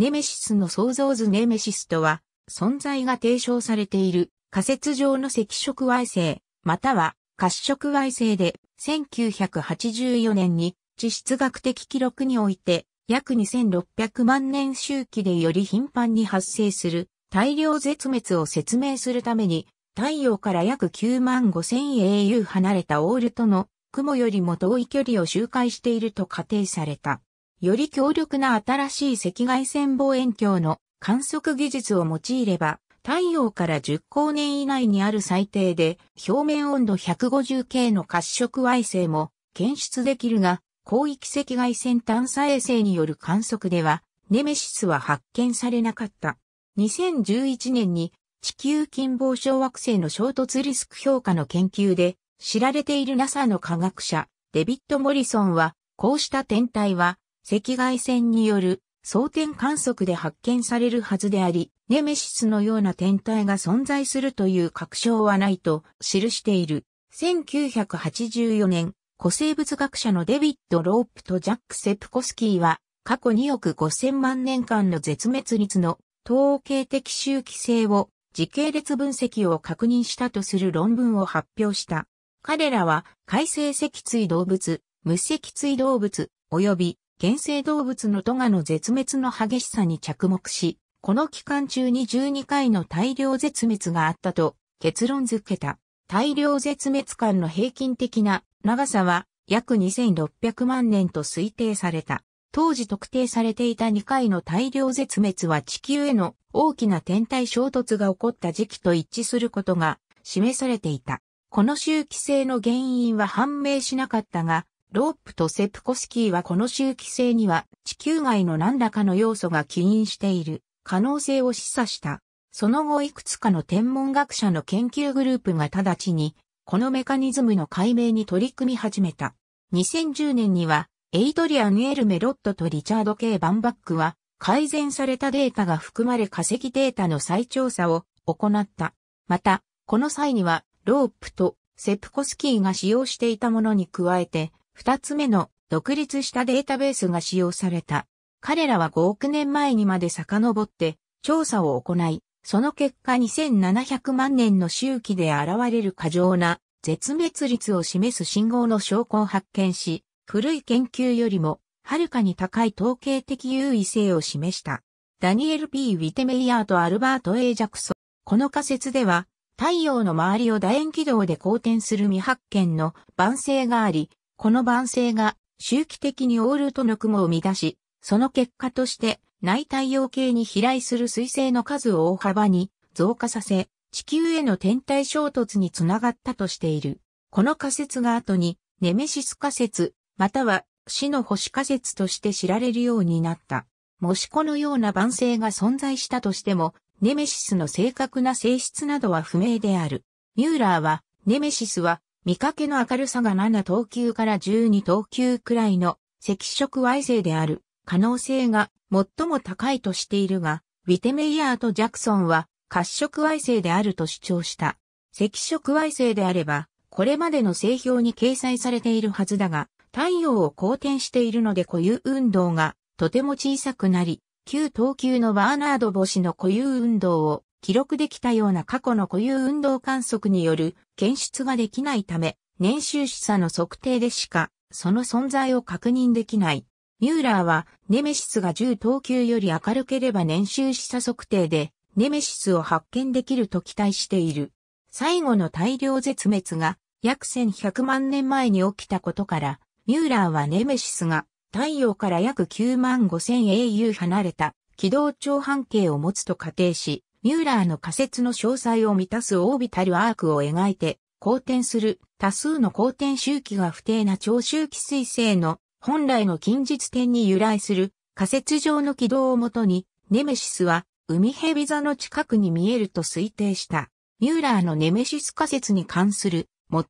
ネメシスの創造図ネメシスとは、存在が提唱されている仮説上の赤色矮星、または褐色矮星で、1984年に地質学的記録において、約2600万年周期でより頻繁に発生する大量絶滅を説明するために、太陽から約9万5000 AU 離れたオールとの雲よりも遠い距離を周回していると仮定された。より強力な新しい赤外線望遠鏡の観測技術を用いれば、太陽から10光年以内にある最低で表面温度 150K の褐色矮星も検出できるが、広域赤外線探査衛星による観測では、ネメシスは発見されなかった。2011年に地球近傍小惑星の衝突リスク評価の研究で知られている NASA の科学者デビッド・モリソンは、こうした天体は赤外線による装填観測で発見されるはずであり、ネメシスのような天体が存在するという確証はないと記している。1984年、古生物学者のデビッド・ロープとジャック・セプコスキーは、過去2億5000万年間の絶滅率の統計的周期性を時系列分析を確認したとする論文を発表した。彼らは、海星脊椎動物、無脊椎動物、及び原生動物のトガの絶滅の激しさに着目し、この期間中に12回の大量絶滅があったと結論付けた。大量絶滅間の平均的な長さは約2600万年と推定された。当時特定されていた2回の大量絶滅は地球への大きな天体衝突が起こった時期と一致することが示されていた。この周期性の原因は判明しなかったが、ロープとセプコスキーはこの周期性には地球外の何らかの要素が起因している可能性を示唆した。その後いくつかの天文学者の研究グループが直ちにこのメカニズムの解明に取り組み始めた。2010年にはエイドリアン・エル・メロットとリチャード・ケイ・バンバックは改善されたデータが含まれ化石データの再調査を行った。また、この際にはロープとセプコスキーが使用していたものに加えて、二つ目の独立したデータベースが使用された。彼らは5億年前にまで遡って調査を行い、その結果2700万年の周期で現れる過剰な絶滅率を示す信号の証拠を発見し、古い研究よりもはるかに高い統計的優位性を示した。ダニエル・ P・ ウィテメイヤーとアルバート・ A・ ジャクソン。この仮説では、太陽の周りを楕円軌道で公転する未発見の晩成があり、この晩星が周期的にオールトの雲を乱し、その結果として内太陽系に飛来する彗星の数を大幅に増加させ、地球への天体衝突につながったとしている。この仮説が後にネメシス仮説、または死の星仮説として知られるようになった。もしこのような晩星が存在したとしても、ネメシスの正確な性質などは不明である。ミューラーは、ネメシスは見かけの明るさが7等級から12等級くらいの赤色矮星である可能性が最も高いとしているが、ウィテメイヤーとジャクソンは褐色矮星であると主張した。赤色矮星であれば、これまでの製表に掲載されているはずだが、太陽を公転しているので固有運動がとても小さくなり、旧等級のバーナード星の固有運動を記録できたような過去の固有運動観測による検出ができないため、年収示差の測定でしか、その存在を確認できない。ミューラーは、ネメシスが10等級より明るければ年収示差測定で、ネメシスを発見できると期待している。最後の大量絶滅が、約1100万年前に起きたことから、ミューラーはネメシスが、太陽から約9万5000英雄離れた、軌道長半径を持つと仮定し、ミューラーの仮説の詳細を満たすオービタルアークを描いて、公転する多数の公転周期が不定な超周期彗星の本来の近日点に由来する仮説上の軌道をもとに、ネメシスは海蛇座の近くに見えると推定した。ミューラーのネメシス仮説に関する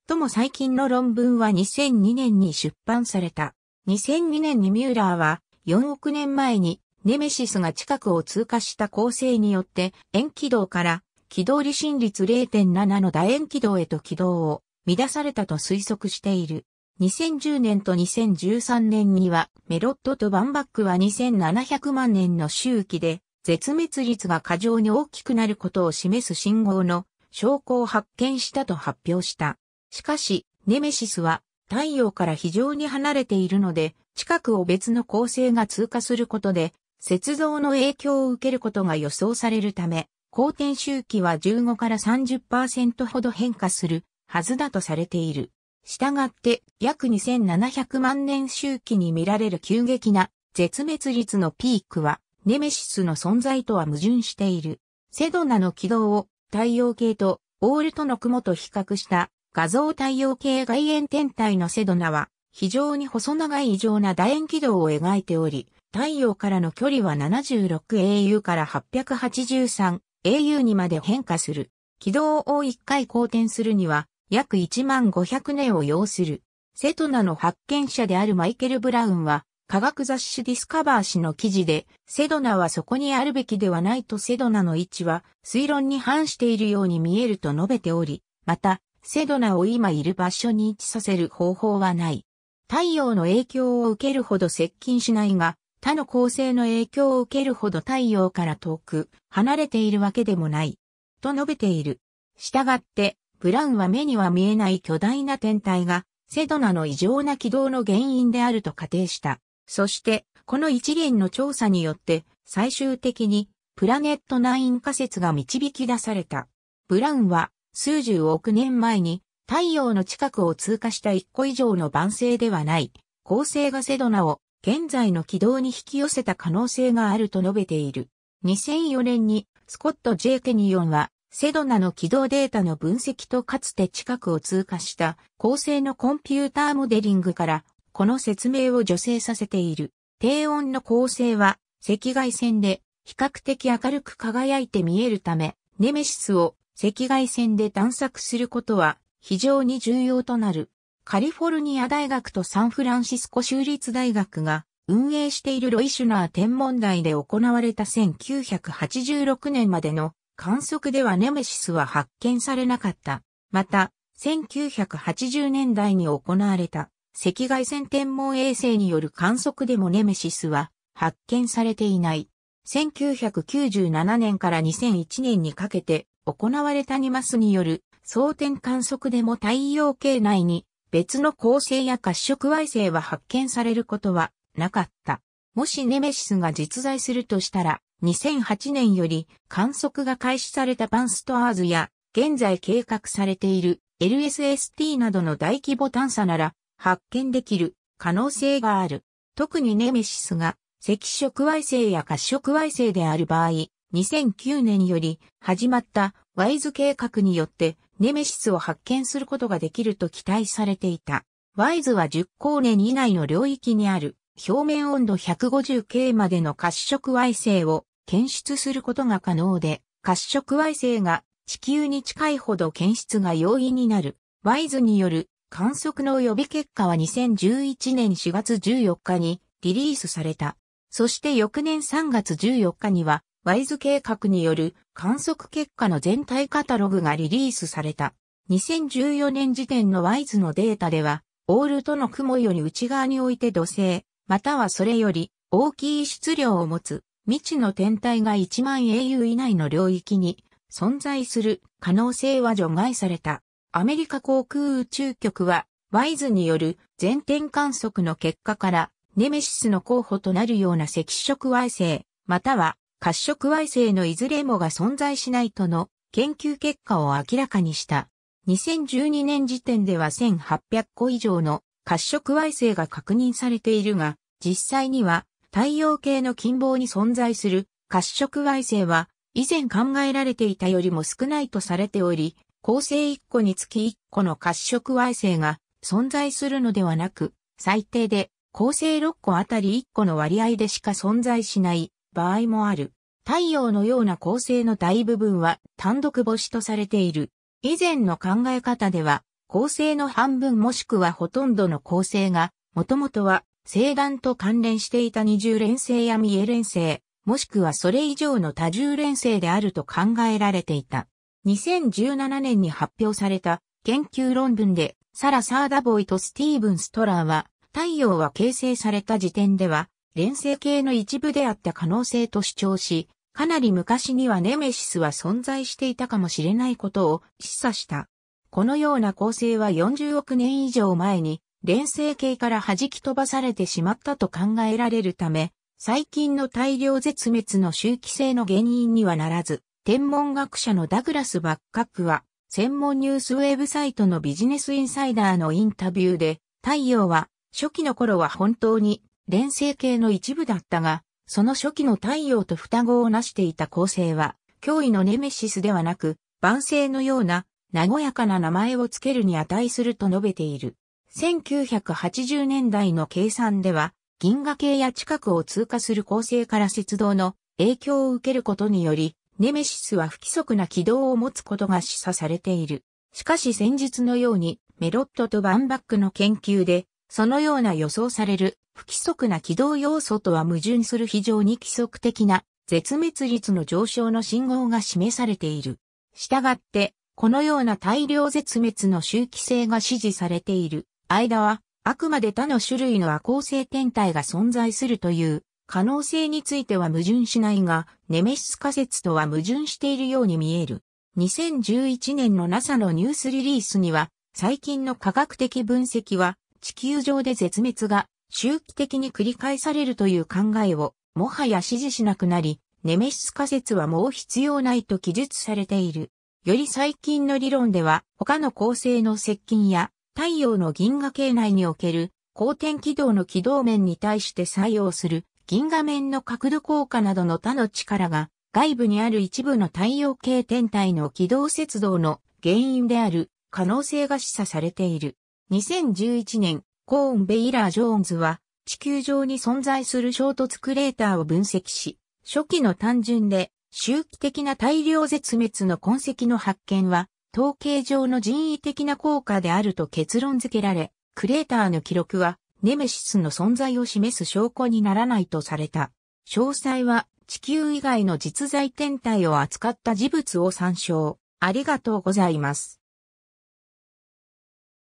最も最近の論文は2002年に出版された。2002年にミューラーは4億年前にネメシスが近くを通過した構成によって、円軌道から、軌道離心率0.7の楕円軌道へと軌道を乱されたと推測している。2010年と2013年には、メロットとバンバックは2700万年の周期で、絶滅率が過剰に大きくなることを示す信号の証拠を発見したと発表した。しかし、ネメシスは太陽から非常に離れているので、近くを別の恒星が通過することで雪像の影響を受けることが予想されるため、公転周期は15から30%ほど変化するはずだとされている。したがって約2700万年周期に見られる急激な絶滅率のピークはネメシスの存在とは矛盾している。セドナの軌道を太陽系とオールトの雲と比較した画像太陽系外縁天体のセドナは非常に細長い異常な楕円軌道を描いており、太陽からの距離は 76au から 883au にまで変化する。軌道を1回公転するには、約1万500年を要する。セトナの発見者であるマイケル・ブラウンは、科学雑誌ディスカバー誌の記事で、セドナはそこにあるべきではないとセドナの位置は推論に反しているように見えると述べており、また、セドナを今いる場所に位置させる方法はない。太陽の影響を受けるほど接近しないが、他の恒星の影響を受けるほど太陽から遠く、離れているわけでもない。と述べている。したがって、ブラウンは目には見えない巨大な天体が、セドナの異常な軌道の原因であると仮定した。そして、この一元の調査によって、最終的に、プラネットナイン仮説が導き出された。ブラウンは、数十億年前に、太陽の近くを通過した一個以上の晩星ではない、恒星がセドナを現在の軌道に引き寄せた可能性があると述べている。2004年にスコット・ジェイ・ケニオンはセドナの軌道データの分析とかつて近くを通過した構成のコンピューターモデリングからこの説明を助成させている。低温の構成は赤外線で比較的明るく輝いて見えるためネメシスを赤外線で探索することは非常に重要となる。カリフォルニア大学とサンフランシスコ州立大学が運営しているロイシュナー天文台で行われた1986年までの観測ではネメシスは発見されなかった。また、1980年代に行われた赤外線天文衛星による観測でもネメシスは発見されていない。1997年から2001年にかけて行われたニマスによる装填観測でも太陽系内に別の恒星や褐色矮星は発見されることはなかった。もしネメシスが実在するとしたら、2008年より観測が開始されたパンストアーズや、現在計画されている LSST などの大規模探査なら発見できる可能性がある。特にネメシスが赤色矮星や褐色矮星である場合、2009年より始まったワイズ計画によってネメシスを発見することができると期待されていた。ワイズは10光年以内の領域にある表面温度 150K までの褐色矮星を検出することが可能で、褐色矮星が地球に近いほど検出が容易になる。ワイズによる観測の予備結果は2011年4月14日にリリースされた。そして翌年3月14日にはワイズ計画による観測結果の全体カタログがリリースされた。2014年時点のワイズのデータでは、オールとの雲より内側において土星、またはそれより大きい質量を持つ未知の天体が1万英雄以内の領域に存在する可能性は除外された。アメリカ航空宇宙局は、ワイズによる全天観測の結果から、ネメシスの候補となるような赤色矮星、または褐色矮星のいずれもが存在しないとの研究結果を明らかにした。2012年時点では1800個以上の褐色矮星が確認されているが、実際には太陽系の近傍に存在する褐色矮星は以前考えられていたよりも少ないとされており、恒星1個につき1個の褐色矮星が存在するのではなく、最低で恒星6個あたり1個の割合でしか存在しない場合もある。太陽のような恒星の大部分は単独星とされている。以前の考え方では、恒星の半分もしくはほとんどの恒星が、もともとは星団と関連していた二重連星や三重連星、もしくはそれ以上の多重連星であると考えられていた。2017年に発表された研究論文で、サラ・サーダボイとスティーブン・ストラーは、太陽は形成された時点では、連星系の一部であった可能性と主張し、かなり昔にはネメシスは存在していたかもしれないことを示唆した。このような構成は40億年以上前に、連星系から弾き飛ばされてしまったと考えられるため、最近の大量絶滅の周期性の原因にはならず、天文学者のダグラス・バッカックは、専門ニュースウェブサイトのビジネスインサイダーのインタビューで、太陽は初期の頃は本当に連星系の一部だったが、その初期の太陽と双子を成していた恒星は、脅威のネメシスではなく、万星のような、和やかな名前を付けるに値すると述べている。1980年代の計算では、銀河系や近くを通過する恒星から雪道の影響を受けることにより、ネメシスは不規則な軌道を持つことが示唆されている。しかし先日のように、メロットとバンバックの研究で、そのような予想される不規則な軌道要素とは矛盾する非常に規則的な絶滅率の上昇の信号が示されている。したがって、このような大量絶滅の周期性が支持されている間は、あくまで他の種類の亜光性天体が存在するという可能性については矛盾しないが、ネメシス仮説とは矛盾しているように見える。2011年の NASA のニュースリリースには、最近の科学的分析は地球上で絶滅が周期的に繰り返されるという考えをもはや支持しなくなり、ネメシス仮説はもう必要ないと記述されている。より最近の理論では他の恒星の接近や太陽の銀河系内における光転軌道の軌道面に対して作用する銀河面の角度効果などの他の力が外部にある一部の太陽系天体の軌道接動の原因である可能性が示唆されている。2011年、コーン・ベイラー・ジョーンズは、地球上に存在する衝突クレーターを分析し、初期の単純で周期的な大量絶滅の痕跡の発見は、統計上の人為的な効果であると結論付けられ、クレーターの記録は、ネメシスの存在を示す証拠にならないとされた。詳細は、地球以外の実在天体を扱った事物を参照。ありがとうございます。